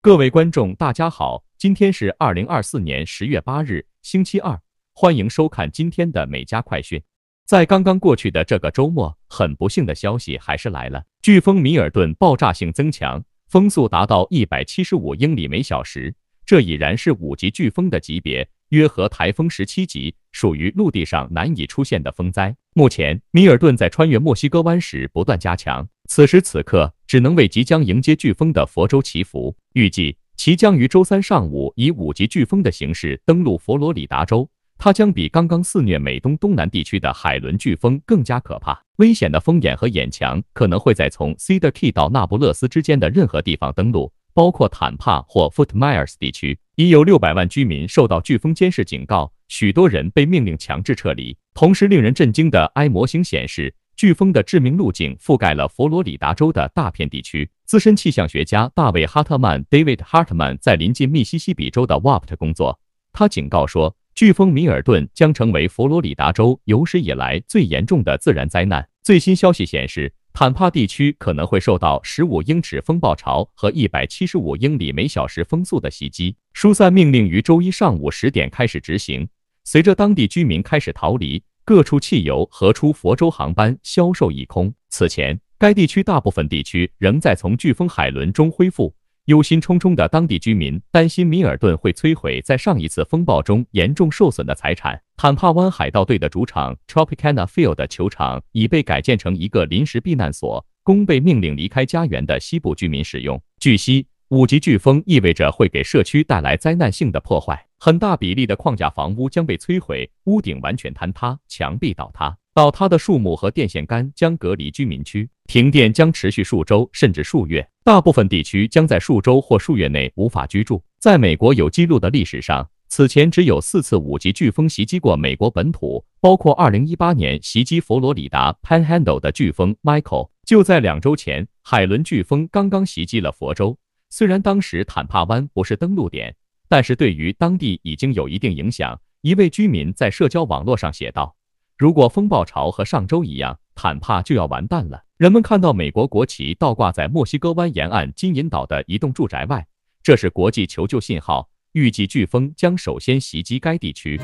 各位观众，大家好！今天是二零二四年十月八日，星期二。欢迎收看今天的《美家快讯》。在刚刚过去的这个周末，很不幸的消息还是来了：飓风米尔顿爆炸性增强，风速达到一百七十五英里每小时，这已然是五级飓风的级别，约合台风十七级，属于陆地上难以出现的风灾。目前，米尔顿在穿越墨西哥湾时不断加强。此时此刻，只能为即将迎接飓风的佛州祈福。预计其将于周三上午以五级飓风的形式登陆佛罗里达州，它将比刚刚肆虐美东东南地区的海伦飓风更加可怕。危险的风眼和眼墙可能会在从 Cedar Key 到那不勒斯之间的任何地方登陆，包括坦帕或 Fort Myers 地区。已有六百万居民受到飓风监视警告，许多人被命令强制撤离。同时，令人震惊的 I 模型显示。飓风的致命路径覆盖了佛罗里达州的大片地区。资深气象学家大卫·哈特曼 （David Hartman） 在临近密西西比州的 WAPT 工作。他警告说，飓风米尔顿将成为佛罗里达州有史以来最严重的自然灾难。最新消息显示，坦帕地区可能会受到15英尺风暴潮和175英里每小时风速的袭击。疏散命令于周一上午十点开始执行，随着当地居民开始逃离。各处汽油和出佛州航班销售一空。此前，该地区大部分地区仍在从飓风海伦中恢复。忧心忡忡的当地居民担心米尔顿会摧毁在上一次风暴中严重受损的财产。坦帕湾海盗队的主场 Tropicana Field 的球场已被改建成一个临时避难所，供被命令离开家园的西部居民使用。据悉。五级飓风意味着会给社区带来灾难性的破坏，很大比例的框架房屋将被摧毁，屋顶完全坍塌，墙壁倒塌，倒塌的树木和电线杆将隔离居民区，停电将持续数周甚至数月，大部分地区将在数周或数月内无法居住。在美国有记录的历史上，此前只有四次五级飓风袭击过美国本土，包括二零一八年袭击佛罗里达 Panhandle 的飓风 Michael。就在两周前，海伦飓风刚刚袭击了佛州。虽然当时坦帕湾不是登陆点，但是对于当地已经有一定影响。一位居民在社交网络上写道：“如果风暴潮和上周一样，坦帕就要完蛋了。”人们看到美国国旗倒挂在墨西哥湾沿岸金银岛的一栋住宅外，这是国际求救信号。预计飓风将首先袭击该地区。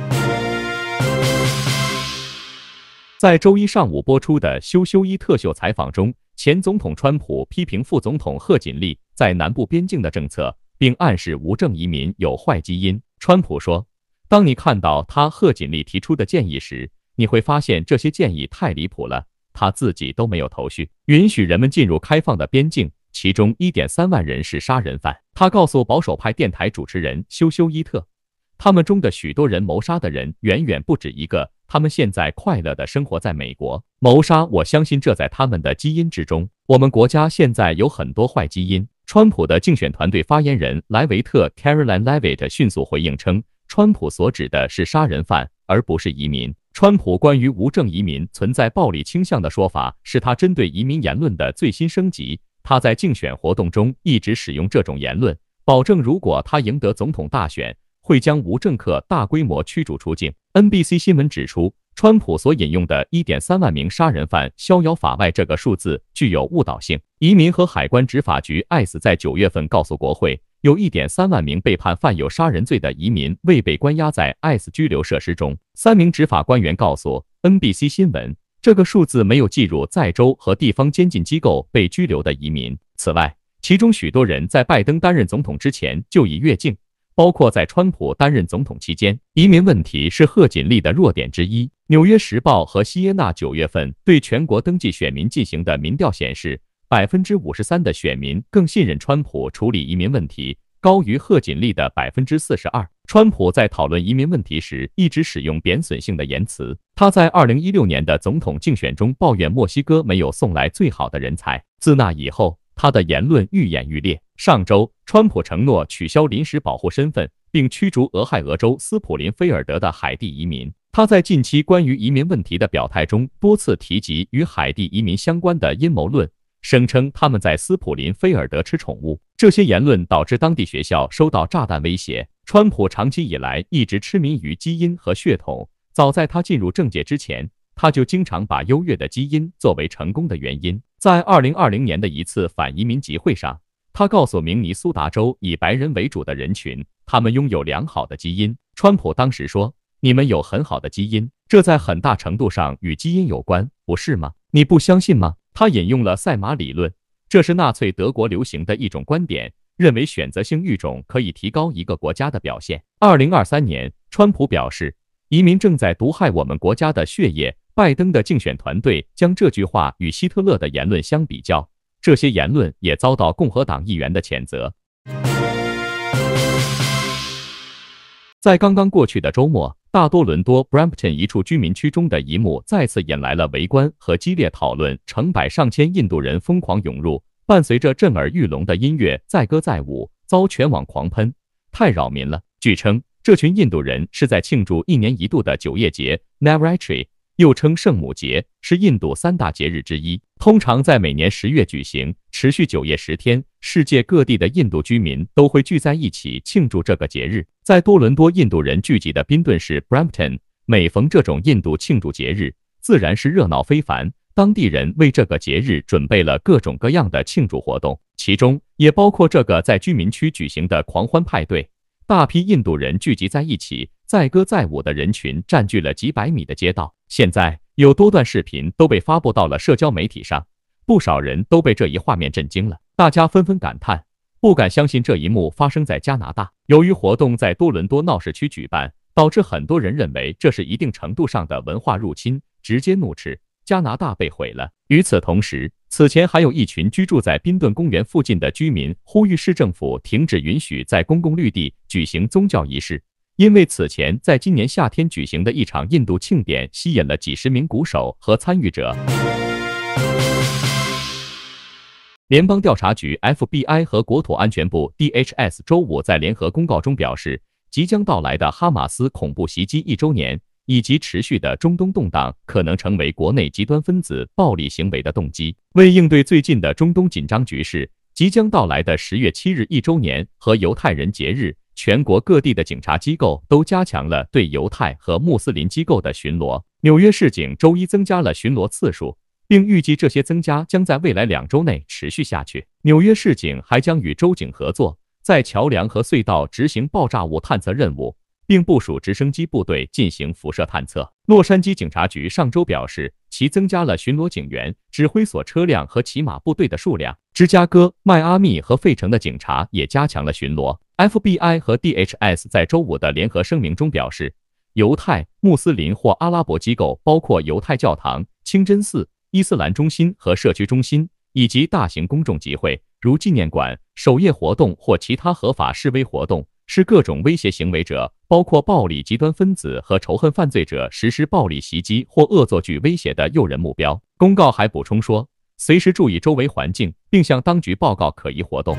在周一上午播出的《羞羞伊特秀》采访中，前总统川普批评副总统贺锦丽。在南部边境的政策，并暗示无证移民有坏基因。川普说：“当你看到他贺锦丽提出的建议时，你会发现这些建议太离谱了，他自己都没有头绪。允许人们进入开放的边境，其中一点三万人是杀人犯。”他告诉保守派电台主持人休休伊特：“他们中的许多人谋杀的人远远不止一个，他们现在快乐地生活在美国。谋杀，我相信这在他们的基因之中。我们国家现在有很多坏基因。”川普的竞选团队发言人莱维特 Caroline Levitt 迅速回应称，川普所指的是杀人犯，而不是移民。川普关于无证移民存在暴力倾向的说法是他针对移民言论的最新升级。他在竞选活动中一直使用这种言论，保证如果他赢得总统大选，会将无证客大规模驱逐出境。NBC 新闻指出。川普所引用的1.3万名杀人犯逍遥法外这个数字具有误导性。移民和海关执法局 ICE 在九月份告诉国会，有1.3万名被判犯有杀人罪的移民未被关押在 ICE 拘留设施中。三名执法官员告诉 NBC 新闻，这个数字没有计入在州和地方监禁机构被拘留的移民。此外，其中许多人在拜登担任总统之前就已越境。包括在川普担任总统期间，移民问题是贺锦丽的弱点之一。《纽约时报》和西耶纳九月份对全国登记选民进行的民调显示，百分之五十三的选民更信任川普处理移民问题，高于贺锦丽的百分之四十二。川普在讨论移民问题时一直使用贬损性的言辞。他在二零一六年的总统竞选中抱怨墨西哥没有送来最好的人才。自那以后。他的言论愈演愈烈。上周，川普承诺取消临时保护身份，并驱逐俄亥俄州斯普林菲尔德的海地移民。他在近期关于移民问题的表态中多次提及与海地移民相关的阴谋论，声称他们在斯普林菲尔德吃宠物。这些言论导致当地学校收到炸弹威胁。川普长期以来一直痴迷于基因和血统。早在他进入政界之前，他就经常把优越的基因作为成功的原因。在2020年的一次反移民集会上，他告诉明尼苏达州以白人为主的人群，他们拥有良好的基因。川普当时说：“你们有很好的基因，这在很大程度上与基因有关，不是吗？你不相信吗？”他引用了赛马理论，这是纳粹德国流行的一种观点，认为选择性育种可以提高一个国家的表现。2023年，川普表示，移民正在毒害我们国家的血液。拜登的竞选团队将这句话与希特勒的言论相比较，这些言论也遭到共和党议员的谴责。在刚刚过去的周末，大多伦多 Brampton 一处居民区中的一幕再次引来了围观和激烈讨论，成百上千印度人疯狂涌入，伴随着震耳欲聋的音乐载歌载舞，遭全网狂喷，太扰民了。据称，这群印度人是在庆祝一年一度的酒业节 （Navratri）。又称圣母节，是印度三大节日之一，通常在每年十月举行，持续九月十天。世界各地的印度居民都会聚在一起庆祝这个节日。在多伦多印度人聚集的宾顿市 （Brampton），每逢这种印度庆祝节日，自然是热闹非凡。当地人为这个节日准备了各种各样的庆祝活动，其中也包括这个在居民区举行的狂欢派对。大批印度人聚集在一起。载歌载舞的人群占据了几百米的街道。现在有多段视频都被发布到了社交媒体上，不少人都被这一画面震惊了。大家纷纷感叹，不敢相信这一幕发生在加拿大。由于活动在多伦多闹市区举办，导致很多人认为这是一定程度上的文化入侵，直接怒斥加拿大被毁了。与此同时，此前还有一群居住在宾顿公园附近的居民呼吁市政府停止允许在公共绿地举行宗教仪式。因为此前在今年夏天举行的一场印度庆典吸引了几十名鼓手和参与者，联邦调查局 （FBI） 和国土安全部 （DHS） 周五在联合公告中表示，即将到来的哈马斯恐怖袭击一周年以及持续的中东动荡可能成为国内极端分子暴力行为的动机。为应对最近的中东紧张局势，即将到来的十月七日一周年和犹太人节日。全国各地的警察机构都加强了对犹太和穆斯林机构的巡逻。纽约市警周一增加了巡逻次数，并预计这些增加将在未来两周内持续下去。纽约市警还将与州警合作，在桥梁和隧道执行爆炸物探测任务。并部署直升机部队进行辐射探测。洛杉矶警察局上周表示，其增加了巡逻警员、指挥所车辆和骑马部队的数量。芝加哥、迈阿密和费城的警察也加强了巡逻。FBI 和 DHS 在周五的联合声明中表示，犹太、穆斯林或阿拉伯机构，包括犹太教堂、清真寺、伊斯兰中心和社区中心，以及大型公众集会，如纪念馆、守夜活动或其他合法示威活动。是各种威胁行为者，包括暴力极端分子和仇恨犯罪者，实施暴力袭击或恶作剧威胁的诱人目标。公告还补充说，随时注意周围环境，并向当局报告可疑活动。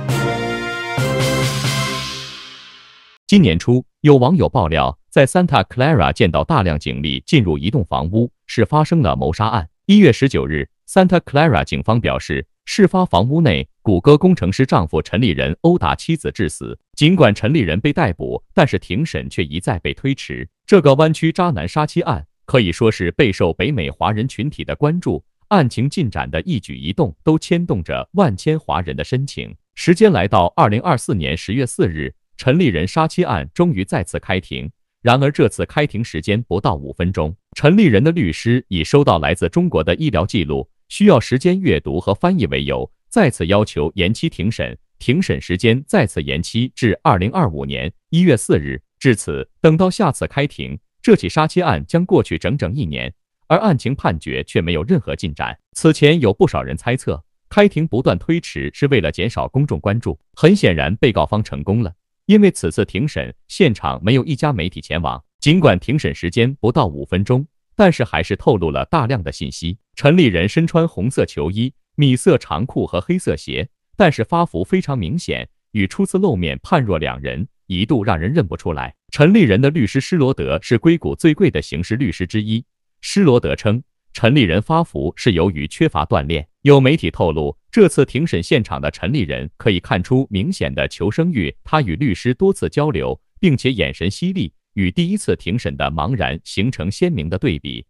今年初，有网友爆料，在 Santa Clara 见到大量警力进入一栋房屋，是发生了谋杀案。一月十九日，Santa Clara 警方表示。事发房屋内，谷歌工程师丈夫陈立人殴打妻子致死。尽管陈立人被逮捕，但是庭审却一再被推迟。这个湾区渣男杀妻案可以说是备受北美华人群体的关注，案情进展的一举一动都牵动着万千华人的深情。时间来到二零二四年十月四日，陈立人杀妻案终于再次开庭，然而这次开庭时间不到五分钟，陈立人的律师已收到来自中国的医疗记录。需要时间阅读和翻译为由，再次要求延期庭审，庭审时间再次延期至二零二五年一月四日。至此，等到下次开庭，这起杀妻案将过去整整一年，而案情判决却没有任何进展。此前有不少人猜测，开庭不断推迟是为了减少公众关注。很显然，被告方成功了，因为此次庭审现场没有一家媒体前往，尽管庭审时间不到五分钟。但是还是透露了大量的信息。陈立人身穿红色球衣、米色长裤和黑色鞋，但是发福非常明显，与初次露面判若两人，一度让人认不出来。陈立人的律师施罗德是硅谷最贵的刑事律师之一。施罗德称，陈立人发福是由于缺乏锻炼。有媒体透露，这次庭审现场的陈立人可以看出明显的求生欲，他与律师多次交流，并且眼神犀利。与第一次庭审的茫然形成鲜明的对比。